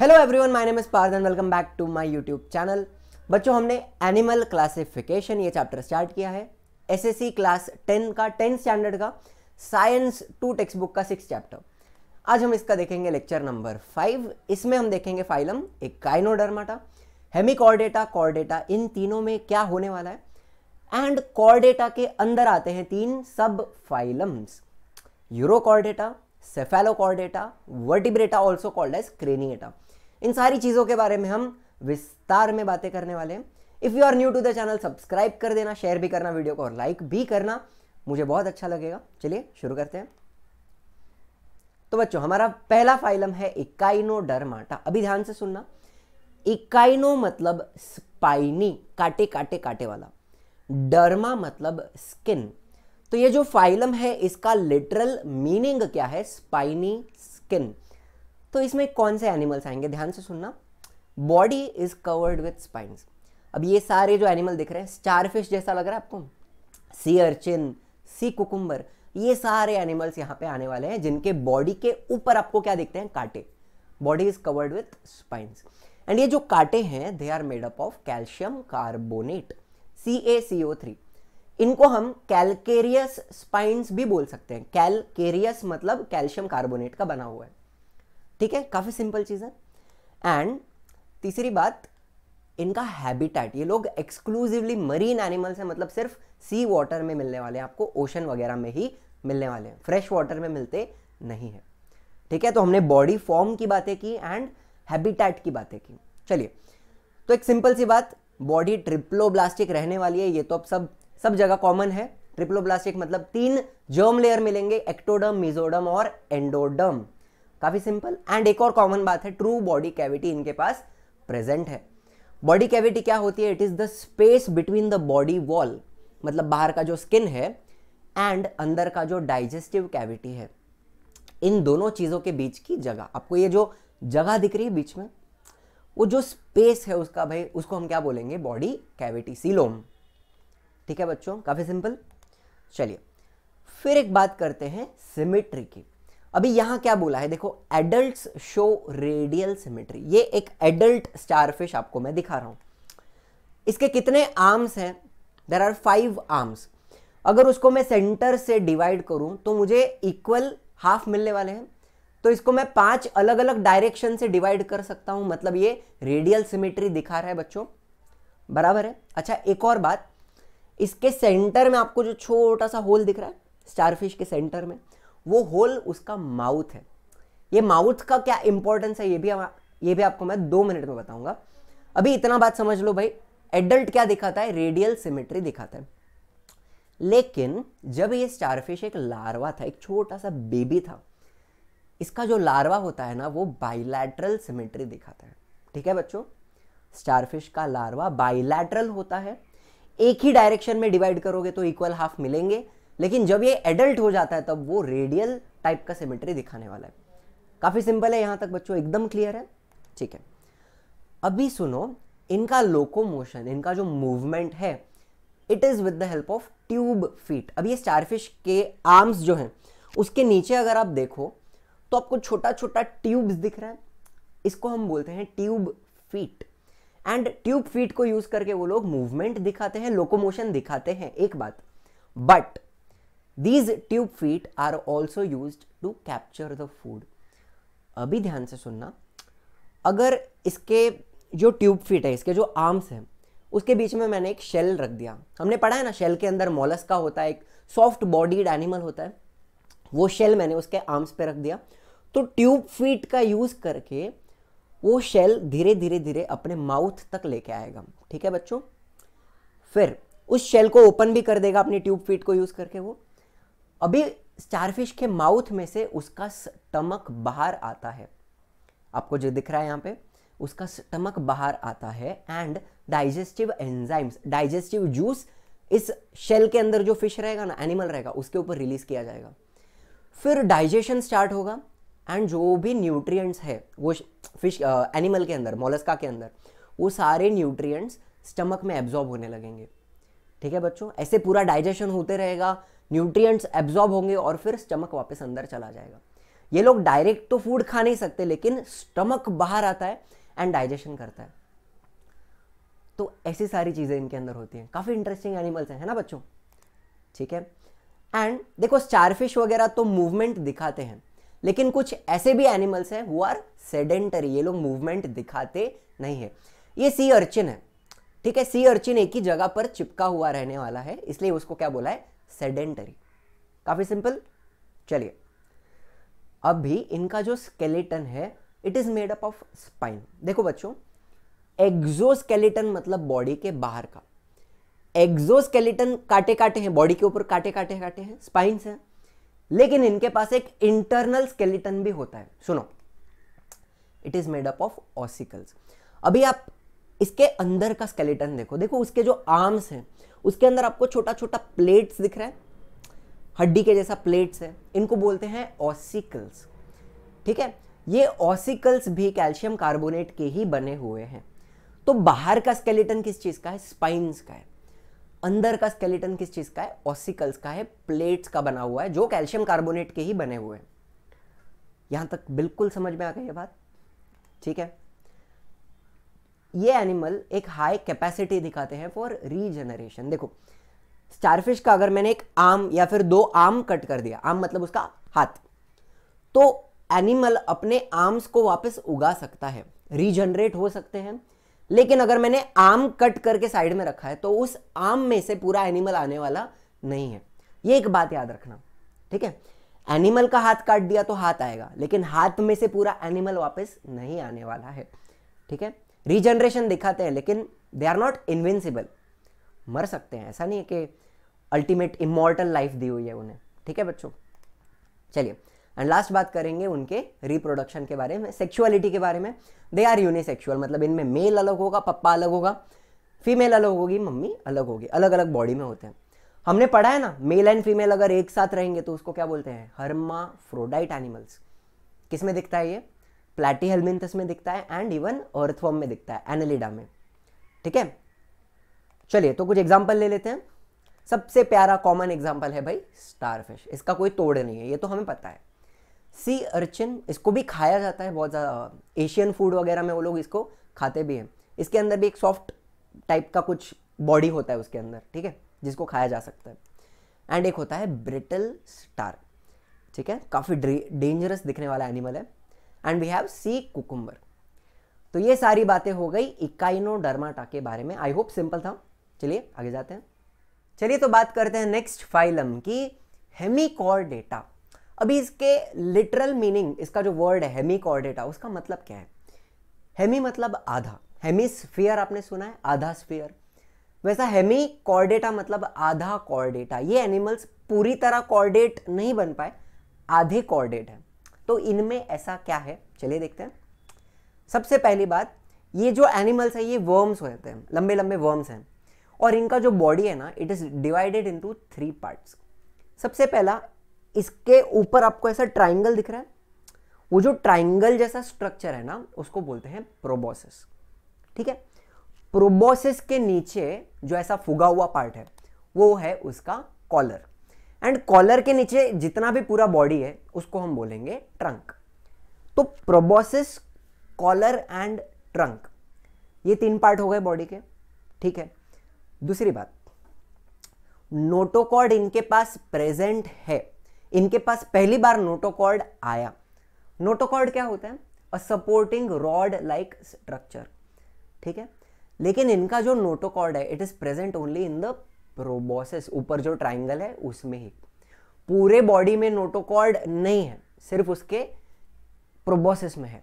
Hello everyone my name is Parth welcome back to my YouTube channel बच्चों हमने animal classification ये chapter start किया है एसएससी क्लास टेन का टेन स्टैंडर्ड का साइंस टू टेक्स्ट बुक का सिक्स चैप्टर आज हम इसका देखेंगे लेक्चर नंबर फाइव इसमें हम देखेंगे फाइलम एक काइनोडर्माटा हेमिकॉर्डेटा कॉर्डेटा इन तीनों में क्या होने वाला है एंड कॉर्डेटा के अंदर आते हैं तीन sub phylums Urochordata Cephalochordata Vertebrata also called as Craniata इन सारी चीज़ों के बारे में हम विस्तार में बातें करने वाले हैं if you are new to the channel subscribe कर देना शेयर भी करना वीडियो को और लाइक भी करना मुझे बहुत अच्छा लगेगा चलिए शुरू करते हैं तो बच्चों हमारा पहला फाइलम है इकाइनो डरमाटा अभी ध्यान से सुनना इकाइनो मतलब स्पाइनी काटे काटे काटे वाला डर्मा मतलब स्किन तो ये जो फाइलम है इसका लिटरल मीनिंग क्या है स्पाइनी स्किन तो इसमें कौन से एनिमल्स आएंगे ध्यान से सुनना body is covered with spines अब ये सारे जो एनिमल दिख रहे हैं स्टारफिश जैसा लग रहा है आपको सी अर्चिन सी कुकुम्बर ये सारे एनिमल्स यहाँ पे आने वाले हैं जिनके बॉडी के ऊपर आपको क्या देखते हैं कांटे body is covered with spines and ये जो कांटे हैं they are made up of calcium carbonate C A C O three इनको हम कैलकेरियस स्पाइंस भी बोल सकते हैं कैलकेरियस मतलब कैल्शियम कार्बोनेट का बना हुआ है ठीक है काफ़ी सिंपल चीज़ है एंड तीसरी बात इनका हैबिटेट ये लोग एक्सक्लूसिवली मरीन एनिमल्स हैं मतलब सिर्फ सी वाटर में मिलने वाले हैं आपको ओशन वगैरह में ही मिलने वाले हैं फ्रेश वाटर में मिलते नहीं है ठीक है तो हमने बॉडी फॉर्म की बातें की एंड हैबिटेट की बातें की चलिए तो एक सिंपल सी बात बॉडी ट्रिप्लो रहने वाली है ये तो अब सब सब जगह कॉमन है ट्रिप्लो मतलब तीन जर्म लेयर मिलेंगे एक्टोडम मिजोडम और एंडोडम काफ़ी सिंपल एंड एक और कॉमन बात है ट्रू बॉडी कैविटी इनके पास प्रेजेंट है बॉडी कैविटी क्या होती है it is the space between the body wall मतलब बाहर का जो स्किन है एंड अंदर का जो डाइजेस्टिव कैविटी है इन दोनों चीज़ों के बीच की जगह आपको ये जो जगह दिख रही है बीच में वो जो स्पेस है उसका भाई उसको हम क्या बोलेंगे बॉडी कैविटी सीलोम ठीक है बच्चों काफ़ी सिंपल चलिए फिर एक बात करते हैं सिमेट्री की अभी यहां क्या बोला है देखो एडल्ट शो रेडियल सिमेट्री ये एक एडल्ट स्टारफिश आपको मैं दिखा रहा हूं इसके कितने आर्म्स हैं देर आर फाइव आर्म्स अगर उसको मैं सेंटर से डिवाइड करूं तो मुझे इक्वल हाफ मिलने वाले हैं तो इसको मैं पांच अलग अलग डायरेक्शन से डिवाइड कर सकता हूं मतलब ये रेडियल सिमेट्री दिखा रहा है बच्चों बराबर है अच्छा एक और बात इसके सेंटर में आपको जो छोटा सा होल दिख रहा है स्टारफिश के सेंटर में वो होल उसका माउथ है ये माउथ का क्या इंपॉर्टेंस है ये भी ये भी आपको मैं दो मिनट में बताऊंगा अभी इतना बात समझ लो भाई एडल्ट क्या दिखाता है रेडियल सिमेट्री दिखाता है लेकिन जब ये स्टारफिश एक लार्वा था एक छोटा सा बेबी था इसका जो लार्वा होता है ना वो बाइलैटरल सिमेट्री दिखाता है ठीक है बच्चों स्टारफिश का लार्वा बाइलैटरल होता है एक ही डायरेक्शन में डिवाइड करोगे तो इक्वल हाफ मिलेंगे लेकिन जब ये एडल्ट हो जाता है तब वो रेडियल टाइप का सिमेट्री दिखाने वाला है काफ़ी सिंपल है यहां तक बच्चों एकदम क्लियर है ठीक है अभी सुनो इनका लोको मोशन इनका जो मूवमेंट है it is with the help of tube feet अब ये स्टारफिश के आर्म्स जो हैं उसके नीचे अगर आप देखो तो आपको छोटा छोटा ट्यूब्स दिख रहा है इसको हम बोलते हैं tube feet and tube feet को यूज़ करके वो लोग मूवमेंट दिखाते हैं लोकोमोशन दिखाते हैं एक बात but these tube feet are also use to capture the food अभी ध्यान से सुनना अगर इसके जो ट्यूब फीट है इसके जो आर्म्स हैं उसके बीच में मैंने एक शेल रख दिया हमने पढ़ा है ना शेल के अंदर मोलस का होता है एक सॉफ्ट बॉडीड एनिमल होता है वो शेल मैंने उसके आर्म्स पे रख दिया तो ट्यूब फीट का यूज़ करके वो शेल धीरे धीरे धीरे अपने माउथ तक लेके आएगा ठीक है बच्चों फिर उस शेल को ओपन भी कर देगा अपनी ट्यूब फीट को यूज़ करके वो अभी स्टारफिश के माउथ में से उसका स्टमक बाहर आता है आपको जो दिख रहा है यहाँ पे उसका स्टमक बाहर आता है and digestive enzymes digestive juice इस शेल के अंदर जो फिश रहेगा ना एनिमल रहेगा उसके ऊपर रिलीज किया जाएगा फिर डाइजेशन स्टार्ट होगा एंड जो भी न्यूट्रिएंट्स है वो फिश एनिमल के अंदर मोलस्का के अंदर वो सारे न्यूट्रिएंट्स स्टमक में एब्जॉर्ब होने लगेंगे ठीक है बच्चों ऐसे पूरा डाइजेशन होते रहेगा न्यूट्रिएंट्स एब्जॉर्ब होंगे और फिर स्टमक वापस अंदर चला जाएगा ये लोग डायरेक्ट तो फूड खा नहीं सकते लेकिन स्टमक बाहर आता है एंड डाइजेशन करता है तो ऐसी सारी चीज़ें इनके अंदर होती हैं काफ़ी इंटरेस्टिंग एनिमल्स हैं है ना बच्चों ठीक है एंड देखो स्टारफिश वगैरह तो मूवमेंट दिखाते हैं लेकिन कुछ ऐसे भी एनिमल्स हैं वो आर सेडेंटरी ये लोग मूवमेंट दिखाते नहीं है ये सी अर्चिन है ठीक है सी अर्चिन एक ही जगह पर चिपका हुआ रहने वाला है इसलिए उसको क्या बोला है सेडेंटरी काफ़ी सिंपल चलिए अब भी इनका जो स्केलेटन है it is made up of spine देखो बच्चों एक्जोस्केलेटन मतलब बॉडी के बाहर का एक्जोस्केलेटन काटे काटे हैं बॉडी के ऊपर काटे काटे काटे हैं स्पाइन हैं लेकिन इनके पास एक इंटरनल स्केलेटन भी होता है सुनो it is made up of ossicles अभी आप इसके अंदर का स्केलेटन देखो देखो उसके जो आर्म्स हैं उसके अंदर आपको छोटा छोटा प्लेट्स दिख रहा है हड्डी के जैसा प्लेट्स है इनको बोलते हैं ऑसिकल्स ठीक है ये ऑसिकल्स भी कैल्शियम कार्बोनेट के ही बने हुए हैं तो बाहर का स्केलेटन किस चीज़ का है स्पाइन्स का है अंदर का स्केलेटन किस चीज़ का है ऑसिकल्स का है प्लेट्स का बना हुआ है जो कैल्शियम कार्बोनेट के ही बने हुए हैं यहाँ तक बिल्कुल समझ में आ गई ये बात ठीक है ये एनिमल एक हाई कैपेसिटी दिखाते हैं फॉर रीजनरेशन देखो स्टारफिश का अगर मैंने एक आम या फिर दो आम कट कर दिया आम मतलब उसका हाथ तो एनिमल अपने आर्म्स को वापस उगा सकता है रीजनरेट हो सकते हैं लेकिन अगर मैंने आम कट करके साइड में रखा है तो उस आम में से पूरा एनिमल आने वाला नहीं है ये एक बात याद रखना ठीक है एनिमल का हाथ काट दिया तो हाथ आएगा लेकिन हाथ में से पूरा एनिमल वापस नहीं आने वाला है ठीक है रीजनरेशन दिखाते हैं लेकिन दे आर नॉट इन्विंसिबल मर सकते हैं ऐसा नहीं है कि अल्टीमेट इमोर्टल लाइफ दी हुई है उन्हें ठीक है बच्चों चलिए एंड लास्ट बात करेंगे उनके रिप्रोडक्शन के बारे में सेक्सुअलिटी के बारे में दे आर यूनिसेक्सुअल मतलब इनमें मेल अलग होगा पप्पा अलग होगा फीमेल अलग होगी मम्मी अलग होगी अलग अलग बॉडी में होते हैं हमने पढ़ा है ना मेल एंड फीमेल अगर एक साथ रहेंगे तो उसको क्या बोलते हैं हर्मा फ्रोडाइट एनिमल्स किसमें दिखता है ये प्लेटी हेलमिंथस में दिखता है एंड इवन अर्थवर्म में दिखता है एनलिडा में ठीक है चलिए तो कुछ एग्जाम्पल ले लेते हैं सबसे प्यारा कॉमन एग्जाम्पल है भाई स्टारफिश इसका कोई तोड़ नहीं है ये तो हमें पता है सी अर्चिन इसको भी खाया जाता है बहुत ज़्यादा एशियन फूड वगैरह में वो लोग इसको खाते भी हैं इसके अंदर भी एक सॉफ्ट टाइप का कुछ बॉडी होता है उसके अंदर ठीक है जिसको खाया जा सकता है एंड एक होता है ब्रिटल स्टार ठीक है काफ़ी डेंजरस दिखने वाला एनिमल है and we have sea cucumber तो ये सारी बातें हो गई इकाइनो डरमाटा के बारे में आई होप सिंपल था चलिए आगे जाते हैं चलिए तो बात करते हैं नेक्स्ट फाइलम की डेटा अभी इसके लिटरल मीनिंग इसका जो वर्ड है डेटा उसका मतलब क्या है हेमी मतलब आधा स्फियर आपने सुना है आधा स्फियर वैसा हेमी कॉर्डेटा मतलब आधा कॉर्डेटा ये एनिमल्स पूरी तरह कॉर्डेट नहीं बन पाए आधे कॉर्डेट है तो इनमें ऐसा क्या है चलिए देखते हैं सबसे पहली बात ये जो एनिमल्स है ये वर्म्स होते हैं लंबे लंबे वर्म्स हैं और इनका जो बॉडी है ना it is divided into three parts सबसे पहला इसके ऊपर आपको ऐसा ट्राइंगल दिख रहा है वो जो ट्राइंगल जैसा स्ट्रक्चर है ना उसको बोलते हैं प्रोबोसिस ठीक है प्रोबोसिस के नीचे जो ऐसा फुगा हुआ पार्ट है वो है उसका कॉलर एंड कॉलर के नीचे जितना भी पूरा बॉडी है उसको हम बोलेंगे ट्रंक तो प्रोबोसिस कॉलर एंड ट्रंक ये तीन पार्ट हो गए बॉडी के ठीक है दूसरी बात नोटोकॉर्ड इनके पास प्रेजेंट है इनके पास पहली बार नोटोकॉर्ड आया नोटोकॉर्ड क्या होता है a supporting rod like structure ठीक है लेकिन इनका जो नोटोकॉर्ड है it is present only in the proboscis ऊपर जो ट्राइंगल है उसमें ही पूरे बॉडी में नोटोकॉर्ड नहीं है सिर्फ उसके प्रोबोसिस में है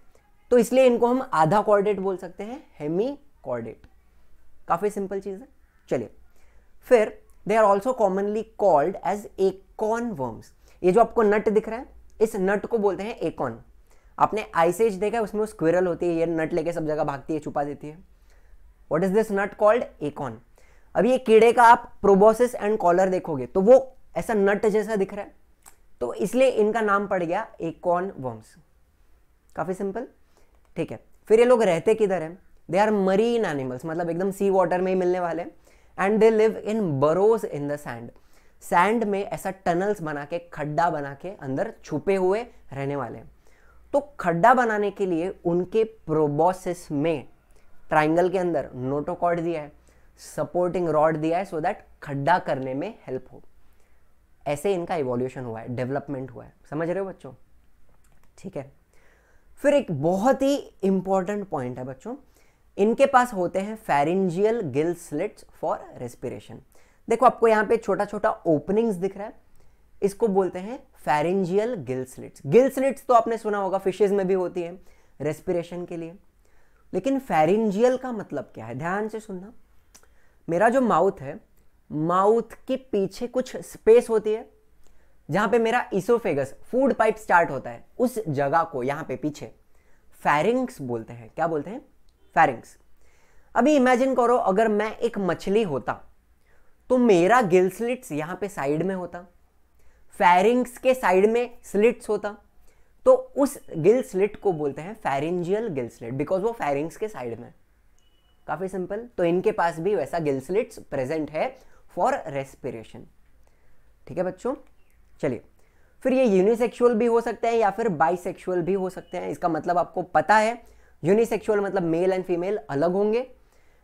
तो इसलिए इनको हम आधा कॉर्डेट बोल सकते हैं हेमी कॉर्डेट काफ़ी सिंपल चीज़ है चलिए फिर they are also commonly called as acorn worms ये जो आपको नट दिख रहा है इस नट को बोलते हैं एकॉन आपने आइसेज देखा है उसमें वो स्क्विरल होती है ये नट लेके सब जगह भागती है छुपा देती है what is this nut called acorn अब ये कीड़े का आप प्रोबोसिस एंड कॉलर देखोगे तो वो ऐसा नट जैसा दिख रहा है तो इसलिए इनका नाम पड़ गया कॉन वर्म्स काफ़ी सिंपल ठीक है फिर ये लोग रहते किधर है दे आर मरीन एनिमल्स मतलब एकदम सी वाटर में ही मिलने वाले and they live in burrows in the sand sand में ऐसा टनल्स बना के खड्डा बना के अंदर छुपे हुए रहने वाले हैं तो खड्डा बनाने के लिए उनके प्रोबोसिस में ट्राइंगल के अंदर नोटोकॉड दिया है सपोर्टिंग रॉड दिया है सो दैट खड्डा करने में हेल्प हो ऐसे इनका इवोल्यूशन हुआ है डेवलपमेंट हुआ है समझ रहे हो बच्चों ठीक है फिर एक बहुत ही इंपॉर्टेंट पॉइंट है बच्चों इनके पास होते हैं pharyngeal gill slits for respiration देखो आपको यहाँ पे छोटा छोटा ओपनिंग्स दिख रहा है इसको बोलते हैं pharyngeal gill slits gill slits तो आपने सुना होगा फिशेज में भी होती है रेस्पिरेशन के लिए लेकिन फेरेंजियल का मतलब क्या है ध्यान से सुनना मेरा जो माउथ है माउथ के पीछे कुछ स्पेस होती है जहां पे मेरा इसोफेगस फूड पाइप स्टार्ट होता है उस जगह को यहाँ पे पीछे फैरिंग्स बोलते हैं क्या बोलते हैं फैरिंग्स अभी इमेजिन करो अगर मैं एक मछली होता तो मेरा गिल स्लिट्स यहाँ पे साइड में होता फैरिंग्स के साइड में स्लिट्स होता तो उस गिल स्लिट को बोलते हैं फैरिंजियल गिल स्लिट बिकॉज वो फेरिंग्स के साइड में काफ़ी सिंपल तो इनके पास भी वैसा गिल्सलिट्स प्रेजेंट है फॉर रेस्पिरेशन ठीक है बच्चों चलिए फिर ये यूनिसेक्सुअल भी हो सकते हैं या फिर बाइसेक्सुअल भी हो सकते हैं इसका मतलब आपको पता है यूनिसेक्सुअल मतलब मेल एंड फीमेल अलग होंगे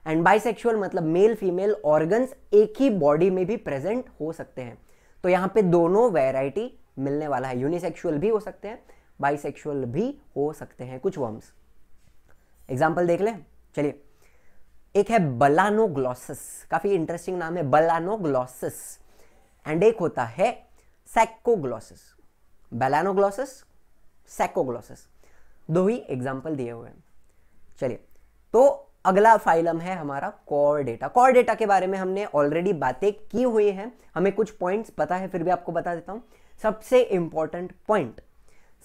एंड बाइसेक्सुअल मतलब मेल फीमेल ऑर्गन्स एक ही बॉडी में भी प्रेजेंट हो सकते हैं तो यहाँ पे दोनों वैरायटी मिलने वाला है यूनिसेक्सुअल भी हो सकते हैं बाइसेक्सुअल भी हो सकते हैं कुछ वर्म्स एग्जाम्पल देख लें चलिए एक है बलानोग्लॉसिस काफ़ी इंटरेस्टिंग नाम है बलानोग्लॉसिस एंड एक होता है सैकोग्लॉसिस बेलानोग्लॉसिस सैकोग्लॉसिस दो ही एग्जाम्पल दिए हुए हैं चलिए तो अगला फाइलम है हमारा कॉर डेटा कॉर डेटा के बारे में हमने ऑलरेडी बातें की हुई हैं हमें कुछ पॉइंट्स पता है फिर भी आपको बता देता हूं सबसे important point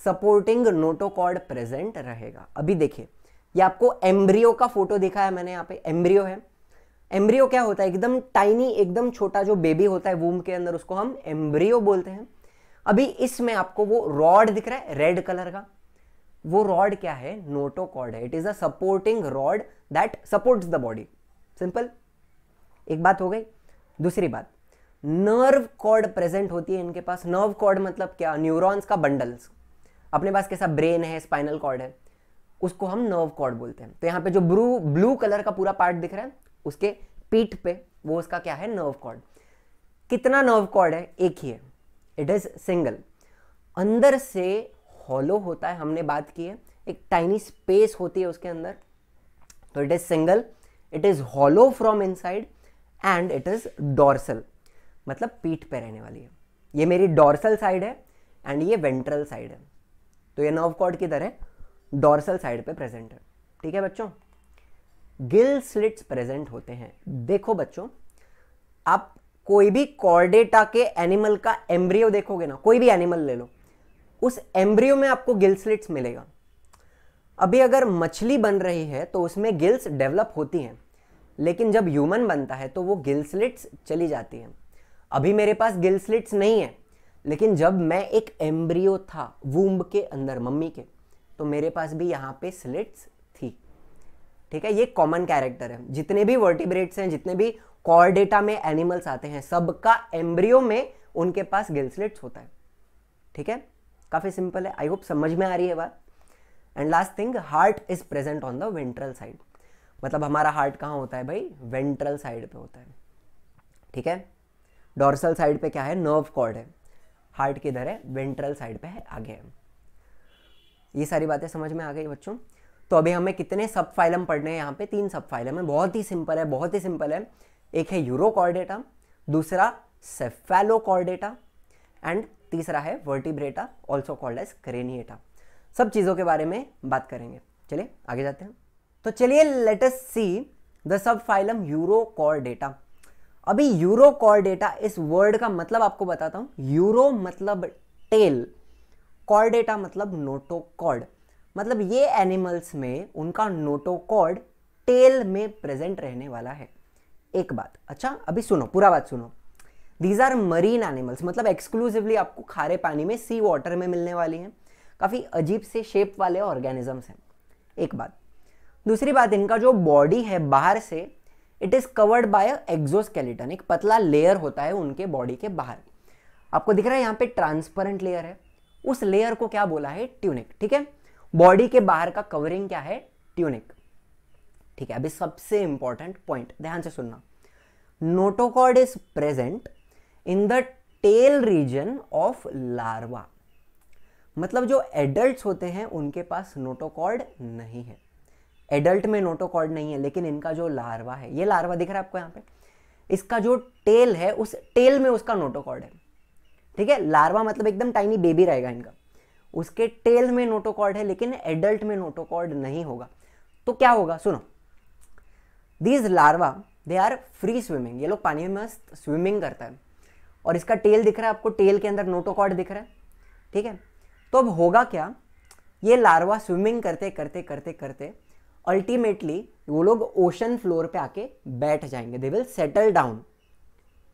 supporting notochord present रहेगा अभी देखिए ये आपको एम्ब्रियो का फोटो देखा है मैंने यहाँ पे एम्ब्रियो है एम्ब्रियो क्या होता है एकदम टाइनी एकदम छोटा जो बेबी होता है वूम के अंदर उसको हम एम्ब्रियो बोलते हैं अभी इसमें आपको वो रॉड दिख रहा है रेड कलर का वो रॉड क्या है नोटोकॉर्ड है it is a supporting rod that supports the body simple एक बात हो गई दूसरी बात नर्व कॉर्ड प्रेजेंट होती है इनके पास नर्व कॉर्ड मतलब क्या न्यूरॉन्स का बंडल्स अपने पास कैसा ब्रेन है स्पाइनल कॉर्ड है उसको हम नर्व कॉर्ड बोलते हैं तो यहाँ पे जो ब्लू ब्लू कलर का पूरा पार्ट दिख रहा है उसके पीठ पे वो उसका क्या है नर्व कॉर्ड कितना नर्व कॉर्ड है एक ही है इट इज सिंगल अंदर से हॉलो होता है हमने बात की है एक टाइनी स्पेस होती है उसके अंदर तो it is single it is hollow from inside and it is dorsal मतलब पीठ पे रहने वाली है ये मेरी डॉर्सल साइड है एंड ये वेंट्रल साइड है तो ये नर्व कॉर्ड किधर है डोर्सल साइड पे प्रेजेंट है ठीक है बच्चों गिल स्लिट्स प्रेजेंट होते हैं देखो बच्चों आप कोई भी कॉर्डेटा के एनिमल का एम्ब्रियो देखोगे ना कोई भी एनिमल ले लो उस एम्ब्रियो में आपको गिल स्लिट्स मिलेगा अभी अगर मछली बन रही है तो उसमें गिल्स डेवलप होती हैं लेकिन जब ह्यूमन बनता है तो वो गिल स्लिट्स चली जाती हैं अभी मेरे पास गिल स्लिट्स नहीं है लेकिन जब मैं एक एम्ब्रियो था वूम्ब के अंदर मम्मी के तो मेरे पास भी यहाँ पे स्लिट्स थी ठीक है ये कॉमन कैरेक्टर है जितने भी वर्टिब्रेट्स हैं जितने भी कॉर्डेटा में एनिमल्स आते हैं सबका एम्ब्रियो में उनके पास गिल स्लिट्स होता है ठीक है काफ़ी सिंपल है आई होप समझ में आ रही है बात and last thing heart is present on the ventral side मतलब हमारा हार्ट कहाँ होता है भाई वेंट्रल साइड पे होता है ठीक है डॉर्सल साइड पे क्या है नर्व कॉर्ड है हार्ट किधर है वेंट्रल साइड पे है आगे है ये सारी बातें समझ में आ गई बच्चों तो अभी हमें कितने सब फाइलम पढ़ने हैं यहाँ पे तीन सब फाइलम है बहुत ही सिंपल है बहुत ही सिंपल है एक है कॉर्डेटा दूसरा सेफेलो कॉर्डेटा एंड तीसरा है Vertebrata also called as Craniata सब चीज़ों के बारे में बात करेंगे चलिए आगे जाते हैं तो चलिए let us see the sub phylum Chordata अभी कॉर्डेटा इस वर्ड का मतलब आपको बताता हूँ यूरो मतलब टेल कॉर्डेटा मतलब नोटोकॉर्ड मतलब ये एनिमल्स में उनका नोटोकॉर्ड टेल में प्रेजेंट रहने वाला है एक बात अच्छा अभी सुनो पूरा बात सुनो दीज आर मरीन एनिमल्स मतलब एक्सक्लूसिवली आपको खारे पानी में सी वाटर में मिलने वाली हैं काफ़ी अजीब से शेप वाले ऑर्गेनिजम्स हैं एक बात दूसरी बात इनका जो बॉडी है बाहर से it is covered by exoskeleton एक पतला लेयर होता है उनके बॉडी के बाहर आपको दिख रहा है यहाँ पे ट्रांसपेरेंट लेयर है उस लेयर को क्या बोला है ट्यूनिक ठीक है बॉडी के बाहर का कवरिंग क्या है ट्यूनिक ठीक है अभी सबसे इंपॉर्टेंट पॉइंट ध्यान से सुनना notochord is present in the tail region of larva मतलब जो एडल्ट होते हैं उनके पास नोटोकॉर्ड नहीं है एडल्ट में नोटोकॉर्ड नहीं है लेकिन इनका जो लार्वा है ये लार्वा दिख रहा है आपको यहां पे इसका जो टेल है उस टेल में उसका नोटोकॉर्ड है ठीक है लार्वा मतलब एकदम टाइनी बेबी रहेगा इनका उसके टेल में नोटोकॉर्ड है लेकिन एडल्ट में नोटोकॉर्ड नहीं होगा तो क्या होगा सुनो these larva they are free swimming ये लोग पानी में मस्त स्विमिंग करता है और इसका टेल दिख रहा है आपको टेल के अंदर नोटोकॉर्ड दिख रहा है ठीक है तो अब होगा क्या ये लार्वा स्विमिंग करते करते करते करते अल्टीमेटली वो लोग ओशन फ्लोर पे आके बैठ जाएंगे दे विल सेटल डाउन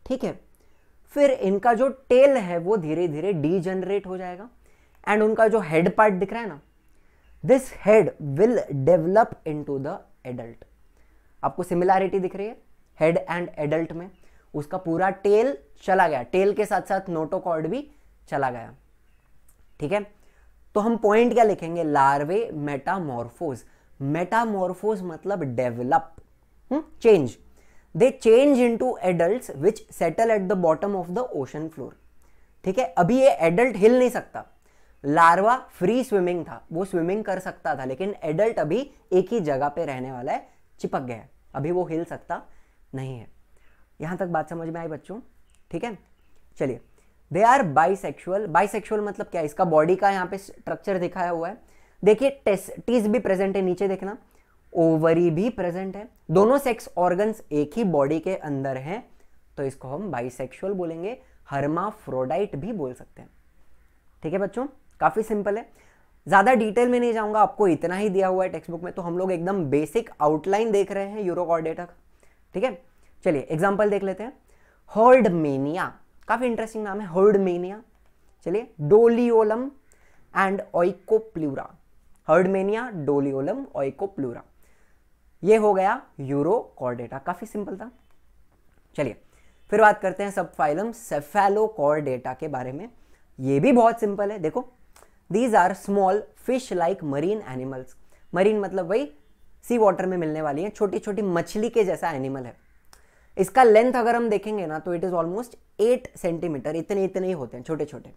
ठीक है फिर इनका जो टेल है वो धीरे धीरे डीजनरेट हो जाएगा एंड उनका जो हेड पार्ट दिख रहा है ना this head will develop into the adult आपको सिमिलैरिटी दिख रही है हेड एंड एडल्ट में उसका पूरा टेल चला गया टेल के साथ साथ नोटोकॉर्ड भी चला गया ठीक है तो हम पॉइंट क्या लिखेंगे लार्वे मेटामॉर्फोज मेटामोरफोज मतलब develop change hmm? They change to adult which settle at the bottom of the ocean floor ठीक है अभी ये एडल्ट हिल नहीं सकता लार्वा फ्री स्विमिंग था वो स्विमिंग कर सकता था लेकिन एडल्ट अभी एक ही जगह पे रहने वाला है चिपक गया है अभी वो हिल सकता नहीं है यहां तक बात समझ में आई बच्चों ठीक है चलिए दे आर बाइसेक्सुअल सेक्शुअल मतलब क्या इसका बॉडी का यहाँ पे स्ट्रक्चर दिखाया हुआ है देखिए टेस्टीज टीज भी प्रेजेंट है नीचे देखना ओवरी भी प्रेजेंट है दोनों सेक्स ऑर्गन्स एक ही बॉडी के अंदर हैं तो इसको हम बाइसेक्सुअल बोलेंगे हर्माफ्रोडाइट भी बोल सकते हैं ठीक है बच्चों काफ़ी सिंपल है ज़्यादा डिटेल में नहीं जाऊंगा आपको इतना ही दिया हुआ है टेक्स्ट बुक में तो हम लोग एकदम बेसिक आउटलाइन देख रहे हैं यूरोकॉर्डेटा का ठीक है चलिए एग्जाम्पल देख लेते हैं हर्डमेनिया काफ़ी इंटरेस्टिंग नाम है हर्डमेनिया चलिए Doliolum and herd Herdmania Doliolum Oikopleura ये हो गया यूरो कॉर्डेटा काफ़ी सिंपल था चलिए फिर बात करते हैं सब फाइलम कॉर्डेटा के बारे में ये भी बहुत सिंपल है देखो these are small fish like marine animals marine मतलब वही सी वाटर में मिलने वाली है छोटी छोटी मछली के जैसा एनिमल है इसका लेंथ अगर हम देखेंगे ना तो it is almost eight centimetre इतने इतने ही होते हैं छोटे छोटे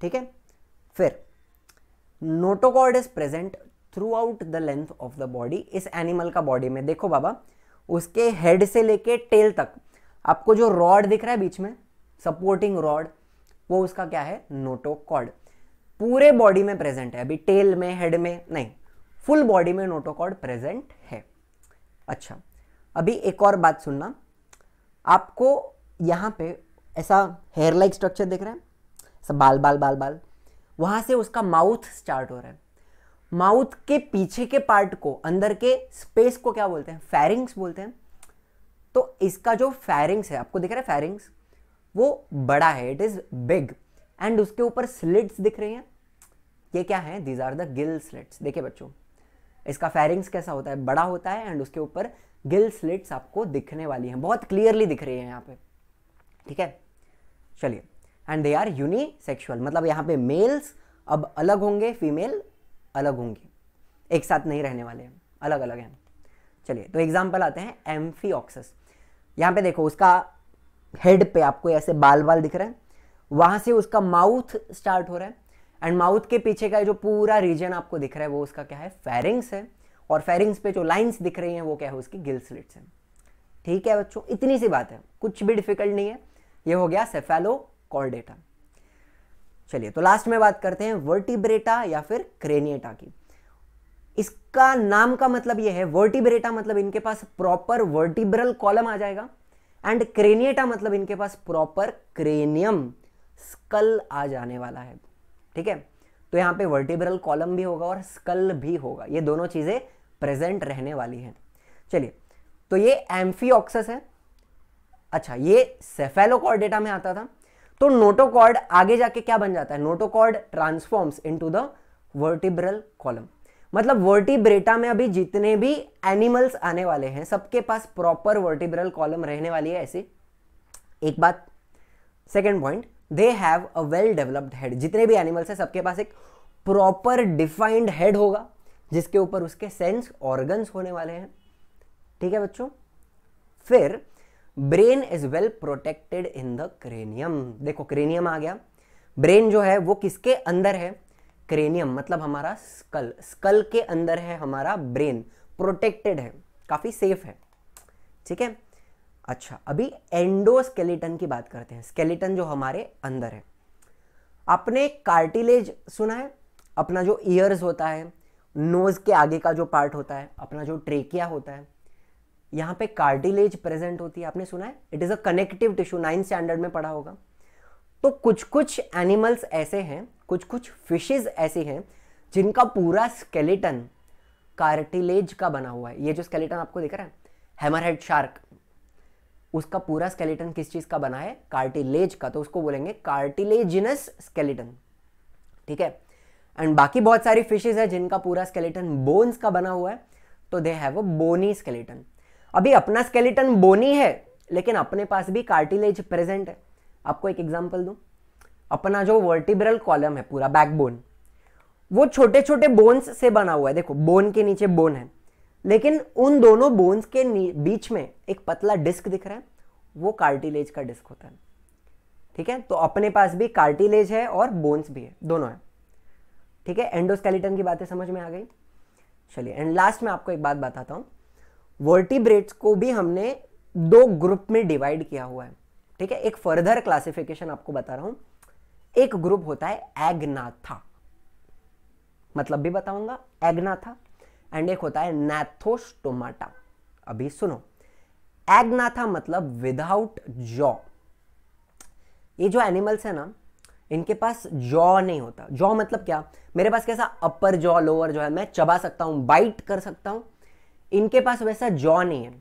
ठीक है फिर notochord is present throughout the length of the body इस एनिमल का बॉडी में देखो बाबा उसके हेड से लेके टेल तक आपको जो रॉड दिख रहा है बीच में सपोर्टिंग रॉड वो उसका क्या है नोटोकॉड पूरे बॉडी में प्रेजेंट है अभी टेल में हेड में नहीं फुल बॉडी में नोटोकॉड प्रेजेंट है अच्छा अभी एक और बात सुनना आपको यहाँ पे ऐसा हेयर लाइक स्ट्रक्चर दिख रहा है बाल बाल बाल बाल वहाँ से उसका माउथ स्टार्ट हो रहा है माउथ के पीछे के पार्ट को अंदर के स्पेस को क्या बोलते हैं फैरिंग्स बोलते हैं तो इसका जो फैरिंग्स है आपको दिख रहा है फैरिंग्स वो बड़ा है इट इज़ बिग एंड उसके ऊपर स्लिट्स दिख रही हैं ये क्या है these are the gill slits देखिए बच्चों इसका फैरिंग्स कैसा होता है बड़ा होता है एंड उसके ऊपर गिल स्लिट्स आपको दिखने वाली हैं बहुत क्लियरली दिख रही हैं यहाँ पे ठीक है चलिए एंड दे आर यूनिसेक्सुअल मतलब यहाँ पे मेल्स अब अलग होंगे फीमेल अलग होंगी एक साथ नहीं रहने वाले हैं अलग अलग हैं चलिए तो एग्जाम्पल आते हैं एम्फी ऑक्सस यहाँ पे देखो उसका हेड पे आपको ऐसे बाल बाल दिख रहे हैं वहाँ से उसका माउथ स्टार्ट हो रहा है एंड माउथ के पीछे का जो पूरा रीजन आपको दिख रहा है वो उसका क्या है फेरिंग्स है और फेरिंग्स पे जो लाइंस दिख रही हैं वो क्या है उसकी गिल स्लिट्स हैं ठीक है बच्चों इतनी सी बात है कुछ भी डिफिकल्ट नहीं है ये हो गया सेफेलो कॉर्डेटा चलिए तो लास्ट में बात करते हैं वर्टिब्रेटा या फिर क्रेनिएटा की इसका नाम का मतलब यह है वर्टिब्रेटा मतलब इनके पास प्रॉपर वर्टिब्रल कॉलम आ जाएगा एंड क्रेनिएटा मतलब इनके पास प्रॉपर क्रेनियम स्कल आ जाने वाला है ठीक है तो यहां पे वर्टिब्रल कॉलम भी होगा और स्कल भी होगा ये दोनों चीज़ें प्रेजेंट रहने वाली हैं चलिए तो ये एम्फी है अच्छा ये सेफेलोकॉर्डेटा में आता था तो नोटोकॉर्ड आगे जाके क्या बन जाता है notochord transforms into the vertebral column मतलब वर्टिब्रेटा में अभी जितने भी एनिमल्स आने वाले हैं सबके पास प्रॉपर वर्टिब्रल कॉलम रहने वाली है ऐसी एक बात second point they have a well developed head जितने भी एनिमल्स हैं सबके पास एक प्रॉपर डिफाइंड हेड होगा जिसके ऊपर उसके सेंस ऑर्गन्स होने वाले हैं ठीक है बच्चों फिर brain is well protected in the cranium देखो क्रेनियम आ गया ब्रेन जो है वो किसके अंदर है क्रेनियम मतलब हमारा स्कल स्कल के अंदर है हमारा ब्रेन प्रोटेक्टेड है काफ़ी सेफ है ठीक है अच्छा अभी एंडोस्केलेटन की बात करते हैं स्केलेटन जो हमारे अंदर है आपने कार्टिलेज सुना है अपना जो ईयर्स होता है नोज़ के आगे का जो पार्ट होता है अपना जो ट्रेकिया होता है यहाँ पे कार्टिलेज प्रेजेंट होती है आपने सुना है it is a connective tissue ninth standard में पढ़ा होगा तो कुछ कुछ एनिमल्स ऐसे हैं कुछ कुछ फिशेज ऐसे हैं जिनका पूरा स्केलेटन कार्टिलेज का बना हुआ है ये जो स्केलेटन आपको दिख रहा है हैमरहेड शार्क उसका पूरा स्केलेटन किस चीज़ का बना है कार्टिलेज का तो उसको बोलेंगे कार्टिलेजिनस स्केलेटन ठीक है एंड बाकी बहुत सारी फिशेज है जिनका पूरा स्केलेटन बोन्स का बना हुआ है तो दे हैव अ बोनी स्केलेटन अभी अपना स्केलेटन बोनी है लेकिन अपने पास भी कार्टिलेज प्रेजेंट है आपको एक एग्जाम्पल दू अपना जो वर्टिब्रल कॉलम है पूरा बैकबोन वो छोटे छोटे बोन्स से बना हुआ है देखो बोन के नीचे बोन है लेकिन उन दोनों बोन्स के बीच में एक पतला डिस्क दिख रहा है वो कार्टिलेज का डिस्क होता है ठीक है तो अपने पास भी कार्टिलेज है और बोन्स भी है दोनों है ठीक है एंडोस्केलेटन की बातें समझ में आ गई चलिए एंड लास्ट में आपको एक बात बताता हूँ वर्टिब्रेट्स को भी हमने दो ग्रुप में डिवाइड किया हुआ है ठीक है एक फर्दर क्लासिफिकेशन आपको बता रहा हूं एक ग्रुप होता है एग्नाथा मतलब भी बताऊंगा एग्नाथा एंड एक होता है नैथोस्टोमाटा अभी सुनो एग्नाथा मतलब विदाउट जॉ ये जो एनिमल्स है ना इनके पास जॉ नहीं होता जॉ मतलब क्या मेरे पास कैसा अपर जॉ लोअर जॉ है मैं चबा सकता हूं बाइट कर सकता हूं इनके पास वैसा जॉ नहीं है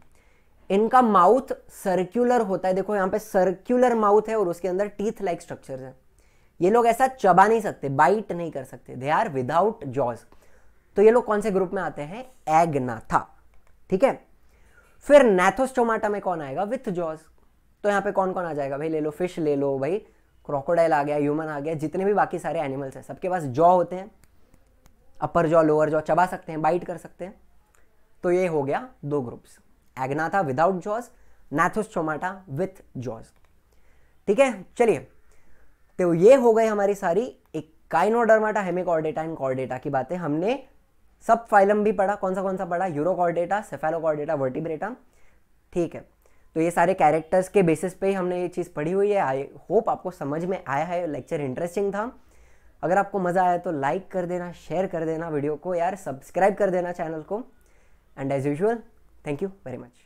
इनका माउथ सर्क्यूलर होता है देखो यहाँ पे सर्क्यूलर माउथ है और उसके अंदर टीथ लाइक स्ट्रक्चर है ये लोग ऐसा चबा नहीं सकते बाइट नहीं कर सकते दे आर विदाउट जॉज तो ये लोग कौन से ग्रुप में आते हैं एगनाथा ठीक है फिर नैथोस्टोमाटा में कौन आएगा विथ जॉज तो यहाँ पे कौन कौन आ जाएगा भाई ले लो फिश ले लो भाई क्रोकोडाइल आ गया ह्यूमन आ गया जितने भी बाकी सारे एनिमल्स हैं सबके पास जॉ होते हैं अपर जॉ लोअर जॉ चबा सकते हैं बाइट कर सकते हैं तो ये हो गया दो groups Agnatha without jaws Gnathostomata with jaws ठीक है चलिए तो ये हो गए हमारी सारी एक काइनोडर्माटा हेमिकॉर्डेटा एंड कॉर्डेटा की बातें हमने सब फाइलम भी पढ़ा कौन सा कौन सा पढ़ा यूरोकॉर्डेटा सेफेलोकॉर्डेटा वर्टिब्रेटा ठीक है तो ये सारे कैरेक्टर्स के बेसिस पे ही हमने ये चीज़ पढ़ी हुई है आई होप आपको समझ में आया है लेक्चर इंटरेस्टिंग था अगर आपको मज़ा आया तो लाइक कर देना शेयर कर देना वीडियो को यार सब्सक्राइब कर देना चैनल को and as usual thank you very much